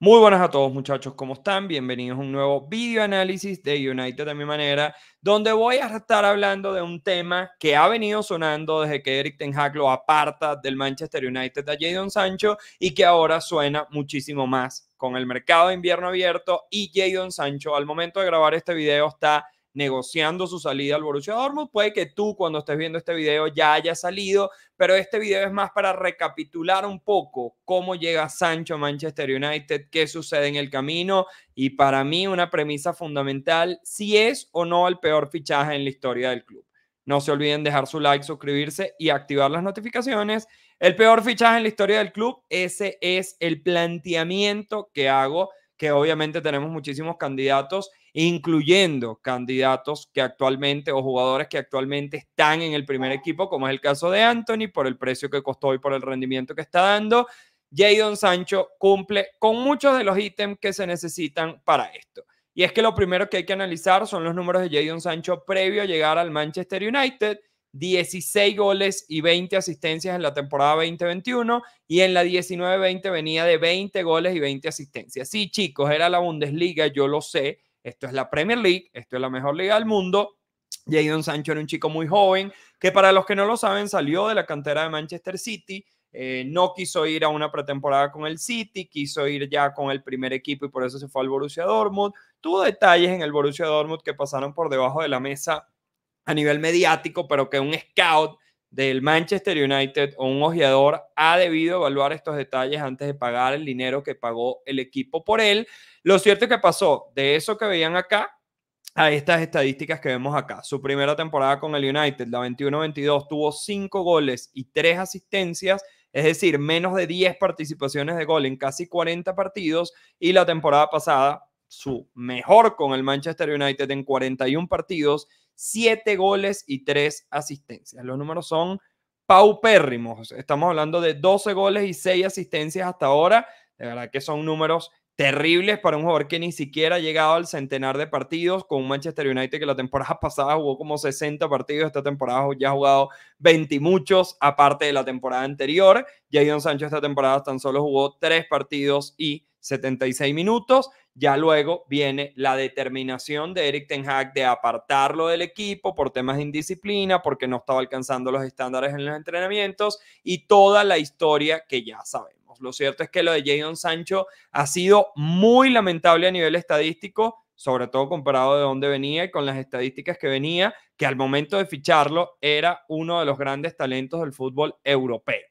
Muy buenas a todos muchachos, ¿cómo están? Bienvenidos a un nuevo video análisis de United a mi manera, donde voy a estar hablando de un tema que ha venido sonando desde que Eric Ten Hag lo aparta del Manchester United a Jadon Sancho y que ahora suena muchísimo más con el mercado de invierno abierto y Jadon Sancho al momento de grabar este video está negociando su salida al Borussia Dortmund. Puede que tú cuando estés viendo este video ya haya salido, pero este video es más para recapitular un poco cómo llega Sancho a Manchester United, qué sucede en el camino y para mí una premisa fundamental, si es o no el peor fichaje en la historia del club. No se olviden dejar su like, suscribirse y activar las notificaciones. El peor fichaje en la historia del club, ese es el planteamiento que hago que obviamente tenemos muchísimos candidatos, incluyendo candidatos que actualmente o jugadores que actualmente están en el primer equipo, como es el caso de Anthony, por el precio que costó y por el rendimiento que está dando. Jadon Sancho cumple con muchos de los ítems que se necesitan para esto. Y es que lo primero que hay que analizar son los números de Jadon Sancho previo a llegar al Manchester United 16 goles y 20 asistencias en la temporada 2021 y en la 19-20 venía de 20 goles y 20 asistencias. Sí, chicos, era la Bundesliga, yo lo sé, esto es la Premier League, esto es la mejor liga del mundo. Jadon Sancho era un chico muy joven que para los que no lo saben salió de la cantera de Manchester City, eh, no quiso ir a una pretemporada con el City, quiso ir ya con el primer equipo y por eso se fue al Borussia Dortmund. Tuvo detalles en el Borussia Dortmund que pasaron por debajo de la mesa a nivel mediático, pero que un scout del Manchester United o un ojeador ha debido evaluar estos detalles antes de pagar el dinero que pagó el equipo por él. Lo cierto es que pasó de eso que veían acá a estas estadísticas que vemos acá. Su primera temporada con el United, la 21-22, tuvo 5 goles y 3 asistencias, es decir, menos de 10 participaciones de gol en casi 40 partidos y la temporada pasada su mejor con el Manchester United en 41 partidos, siete goles y tres asistencias. Los números son paupérrimos. Estamos hablando de 12 goles y 6 asistencias hasta ahora. De verdad que son números terribles para un jugador que ni siquiera ha llegado al centenar de partidos, con un Manchester United que la temporada pasada jugó como 60 partidos, esta temporada ya ha jugado 20 y muchos, aparte de la temporada anterior. Jadon Sancho esta temporada tan solo jugó 3 partidos y 76 minutos. Ya luego viene la determinación de Eric Ten Hag de apartarlo del equipo por temas de indisciplina, porque no estaba alcanzando los estándares en los entrenamientos y toda la historia que ya sabemos. Lo cierto es que lo de Jadon Sancho ha sido muy lamentable a nivel estadístico, sobre todo comparado de dónde venía y con las estadísticas que venía, que al momento de ficharlo era uno de los grandes talentos del fútbol europeo.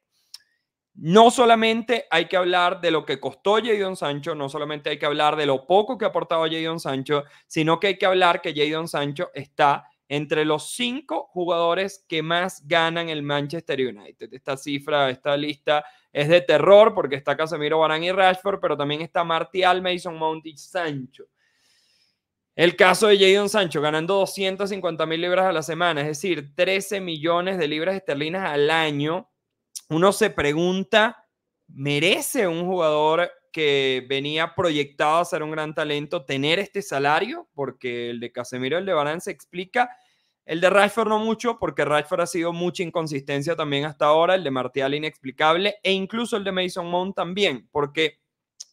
No solamente hay que hablar de lo que costó Jadon Sancho, no solamente hay que hablar de lo poco que ha aportado Jadon Sancho, sino que hay que hablar que Jadon Sancho está entre los cinco jugadores que más ganan el Manchester United. Esta cifra, esta lista es de terror porque está Casemiro, Barán y Rashford, pero también está Martial, Mason Mount y Sancho. El caso de Jadon Sancho ganando 250 mil libras a la semana, es decir, 13 millones de libras esterlinas al año. Uno se pregunta, ¿merece un jugador que venía proyectado a ser un gran talento tener este salario? Porque el de Casemiro el de Barán se explica el de Rashford no mucho, porque Rashford ha sido mucha inconsistencia también hasta ahora, el de Martial inexplicable, e incluso el de Mason Mount también, porque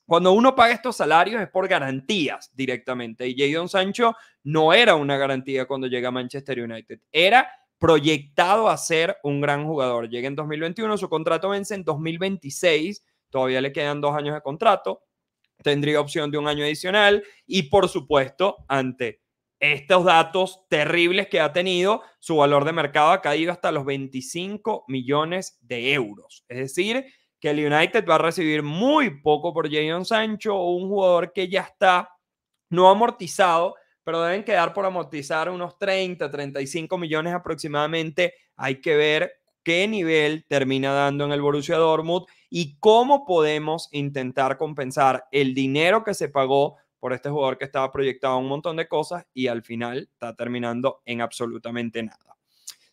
cuando uno paga estos salarios es por garantías directamente, y Jadon Sancho no era una garantía cuando llega a Manchester United, era proyectado a ser un gran jugador. Llega en 2021, su contrato vence en 2026, todavía le quedan dos años de contrato, tendría opción de un año adicional, y por supuesto, ante estos datos terribles que ha tenido, su valor de mercado ha caído hasta los 25 millones de euros. Es decir, que el United va a recibir muy poco por Jadon Sancho, un jugador que ya está no amortizado, pero deben quedar por amortizar unos 30, 35 millones aproximadamente. Hay que ver qué nivel termina dando en el Borussia Dortmund y cómo podemos intentar compensar el dinero que se pagó por este jugador que estaba proyectado un montón de cosas y al final está terminando en absolutamente nada.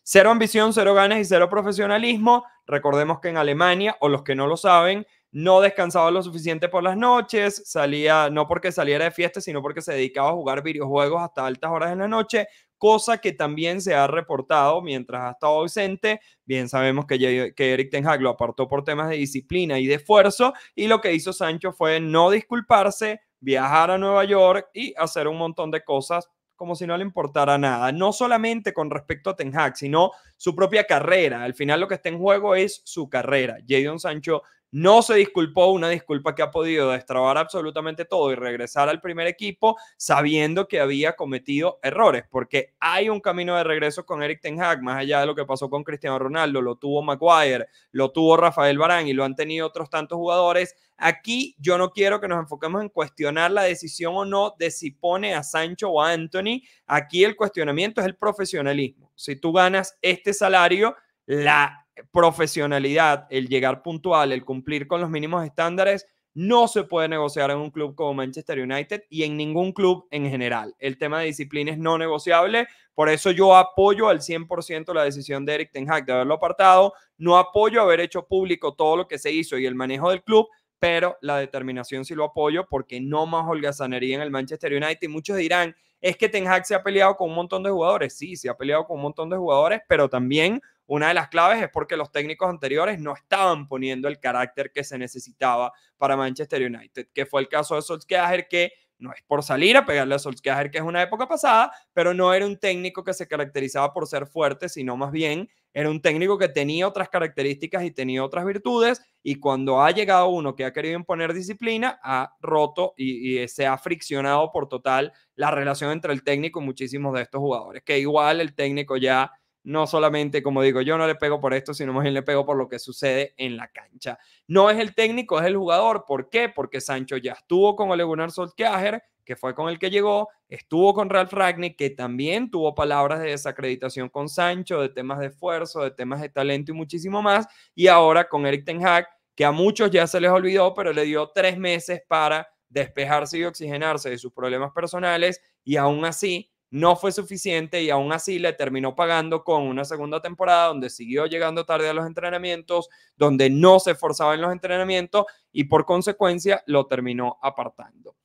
Cero ambición, cero ganas y cero profesionalismo. Recordemos que en Alemania, o los que no lo saben, no descansaba lo suficiente por las noches, salía no porque saliera de fiesta, sino porque se dedicaba a jugar videojuegos hasta altas horas de la noche, cosa que también se ha reportado mientras ha estado ausente. Bien sabemos que, que Eric Ten Hag lo apartó por temas de disciplina y de esfuerzo, y lo que hizo Sancho fue no disculparse, viajar a Nueva York y hacer un montón de cosas como si no le importara nada. No solamente con respecto a Ten Hag, sino su propia carrera. Al final lo que está en juego es su carrera. Jadon Sancho no se disculpó, una disculpa que ha podido destrabar absolutamente todo y regresar al primer equipo sabiendo que había cometido errores, porque hay un camino de regreso con Eric Ten Hag, más allá de lo que pasó con Cristiano Ronaldo, lo tuvo Maguire, lo tuvo Rafael Barán y lo han tenido otros tantos jugadores. Aquí yo no quiero que nos enfoquemos en cuestionar la decisión o no de si pone a Sancho o a Anthony. Aquí el cuestionamiento es el profesionalismo. Si tú ganas este salario, la profesionalidad, el llegar puntual, el cumplir con los mínimos estándares, no se puede negociar en un club como Manchester United y en ningún club en general. El tema de disciplina es no negociable, por eso yo apoyo al 100% la decisión de Eric Ten Hag de haberlo apartado, no apoyo haber hecho público todo lo que se hizo y el manejo del club, pero la determinación sí lo apoyo porque no más holgazanería en el Manchester United. muchos dirán, es que Ten Hag se ha peleado con un montón de jugadores, sí, se ha peleado con un montón de jugadores, pero también una de las claves es porque los técnicos anteriores no estaban poniendo el carácter que se necesitaba para Manchester United, que fue el caso de Solskjaer, que no es por salir a pegarle a Solskjaer, que es una época pasada, pero no era un técnico que se caracterizaba por ser fuerte, sino más bien era un técnico que tenía otras características y tenía otras virtudes, y cuando ha llegado uno que ha querido imponer disciplina, ha roto y, se ha friccionado por total la relación entre el técnico y muchísimos de estos jugadores, que igual el técnico ya no solamente, como digo, yo no le pego por esto, sino más bien le pego por lo que sucede en la cancha. No es el técnico, es el jugador. ¿Por qué? Porque Sancho ya estuvo con Ole Gunnar Solskjaer, que fue con el que llegó, estuvo con Ralf Ragnick, que también tuvo palabras de desacreditación con Sancho, de temas de esfuerzo, de temas de talento y muchísimo más, y ahora con Eric Ten Hag, que a muchos ya se les olvidó, pero le dio tres meses para despejarse y oxigenarse de sus problemas personales, y aún así no fue suficiente y aún así le terminó pagando con una segunda temporada donde siguió llegando tarde a los entrenamientos, donde no se esforzaba en los entrenamientos y por consecuencia lo terminó apartando.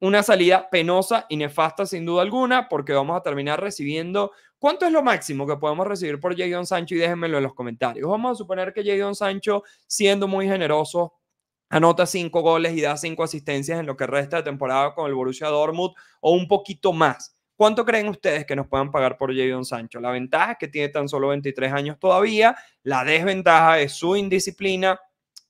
Una salida penosa y nefasta sin duda alguna porque vamos a terminar recibiendo... ¿Cuánto es lo máximo que podemos recibir por Jadon Sancho? Y déjenmelo en los comentarios. Vamos a suponer que Jadon Sancho, siendo muy generoso, anota cinco goles y da cinco asistencias en lo que resta de temporada con el Borussia Dortmund o un poquito más ¿Cuánto creen ustedes que nos puedan pagar por Jadon Sancho? La ventaja es que tiene tan solo 23 años todavía, la desventaja es su indisciplina,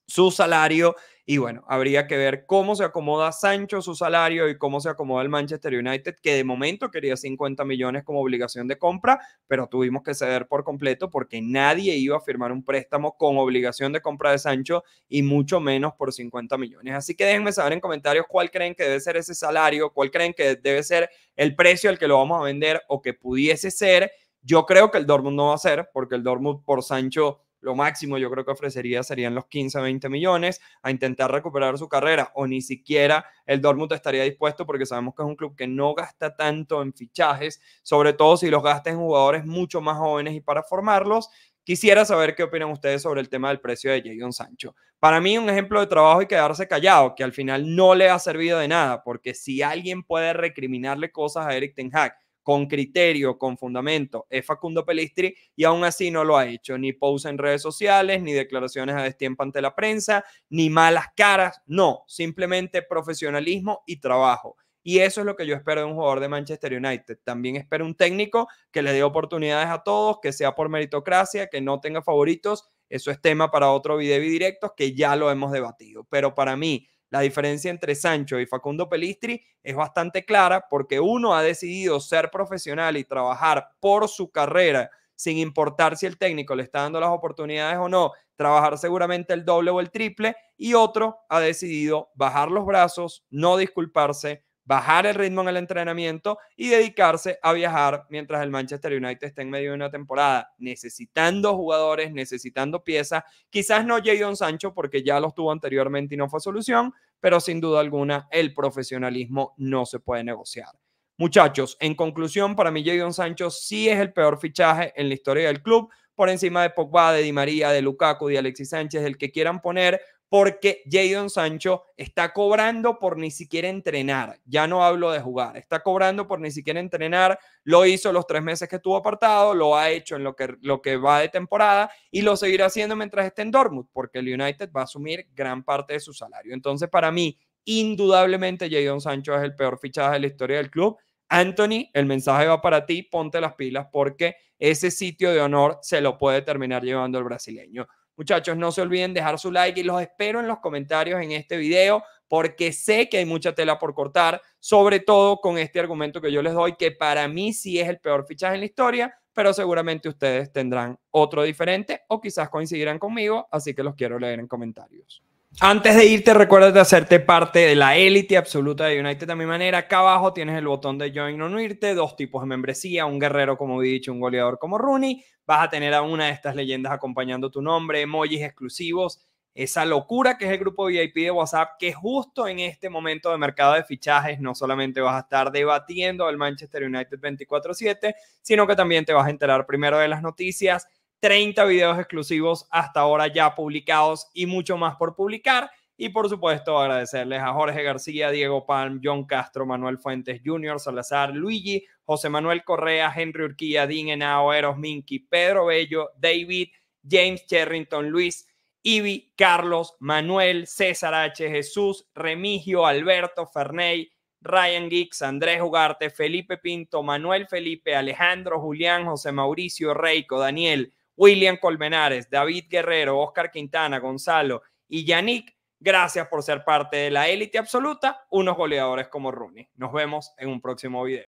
su salario y bueno, habría que ver cómo se acomoda Sancho su salario y cómo se acomoda el Manchester United, que de momento quería 50 millones como obligación de compra, pero tuvimos que ceder por completo porque nadie iba a firmar un préstamo con obligación de compra de Sancho y mucho menos por 50 millones. Así que déjenme saber en comentarios cuál creen que debe ser ese salario, cuál creen que debe ser el precio al que lo vamos a vender o que pudiese ser. Yo creo que el Dortmund no va a ser, porque el Dortmund por Sancho lo máximo yo creo que ofrecería serían los 15, 20 millones a intentar recuperar su carrera o ni siquiera el Dortmund estaría dispuesto porque sabemos que es un club que no gasta tanto en fichajes, sobre todo si los gasta en jugadores mucho más jóvenes y para formarlos. Quisiera saber qué opinan ustedes sobre el tema del precio de Jadon Sancho. Para mí, un ejemplo de trabajo y quedarse callado, que al final no le ha servido de nada, porque si alguien puede recriminarle cosas a Eric Ten Hag con criterio, con fundamento, es Facundo Pelistri y aún así no lo ha hecho, ni pausa en redes sociales, ni declaraciones a destiempo ante la prensa, ni malas caras, no, simplemente profesionalismo y trabajo. Y eso es lo que yo espero de un jugador de Manchester United. También espero un técnico que le dé oportunidades a todos, que sea por meritocracia, que no tenga favoritos. Eso es tema para otro video y directos que ya lo hemos debatido. Pero para mí, la diferencia entre Sancho y Facundo Pelistri es bastante clara porque uno ha decidido ser profesional y trabajar por su carrera sin importar si el técnico le está dando las oportunidades o no, trabajar seguramente el doble o el triple, y otro ha decidido bajar los brazos, no disculparse, bajar el ritmo en el entrenamiento y dedicarse a viajar mientras el Manchester United está en medio de una temporada, necesitando jugadores, necesitando piezas, quizás no Don Sancho porque ya los tuvo anteriormente y no fue solución, pero sin duda alguna el profesionalismo no se puede negociar. Muchachos, en conclusión, para mí Jadon Sancho sí es el peor fichaje en la historia del club, por encima de Pogba, de Di María, de Lukaku, de Alexis Sánchez, el que quieran poner, porque Jadon Sancho está cobrando por ni siquiera entrenar. Ya no hablo de jugar, está cobrando por ni siquiera entrenar. Lo hizo los tres meses que estuvo apartado, lo ha hecho en lo que, lo que va de temporada y lo seguirá haciendo mientras esté en Dortmund, porque el United va a asumir gran parte de su salario. Entonces, para mí, indudablemente, Jadon Sancho es el peor fichaje de la historia del club. Anthony, el mensaje va para ti, ponte las pilas porque ese sitio de honor se lo puede terminar llevando el brasileño. Muchachos, no se olviden dejar su like y los espero en los comentarios en este video porque sé que hay mucha tela por cortar, sobre todo con este argumento que yo les doy, que para mí sí es el peor fichaje en la historia, pero seguramente ustedes tendrán otro diferente o quizás coincidirán conmigo, así que los quiero leer en comentarios. Antes de irte, recuerda de hacerte parte de la élite absoluta de United de mi manera. Acá abajo tienes el botón de Join o unirte, dos tipos de membresía, un guerrero como he dicho, un goleador como Rooney. Vas a tener a una de estas leyendas acompañando tu nombre, emojis exclusivos, esa locura que es el grupo VIP de WhatsApp, que justo en este momento de mercado de fichajes no solamente vas a estar debatiendo al Manchester United 24/7, sino que también te vas a enterar primero de las noticias 30 videos exclusivos hasta ahora ya publicados y mucho más por publicar. Y por supuesto, agradecerles a Jorge García, Diego Palm, John Castro, Manuel Fuentes Jr., Salazar, Luigi, José Manuel Correa, Henry Urquía, Dean Enao, Eros Minky, Pedro Bello, David, James Cherrington, Luis, Ivi, Carlos, Manuel, César H., Jesús, Remigio, Alberto, Ferney, Ryan Geeks, Andrés Ugarte, Felipe Pinto, Manuel Felipe, Alejandro, Julián, José Mauricio, Reiko, Daniel, William Colmenares, David Guerrero, Oscar Quintana, Gonzalo y Yannick. Gracias por ser parte de la élite absoluta, unos goleadores como Rooney. Nos vemos en un próximo video.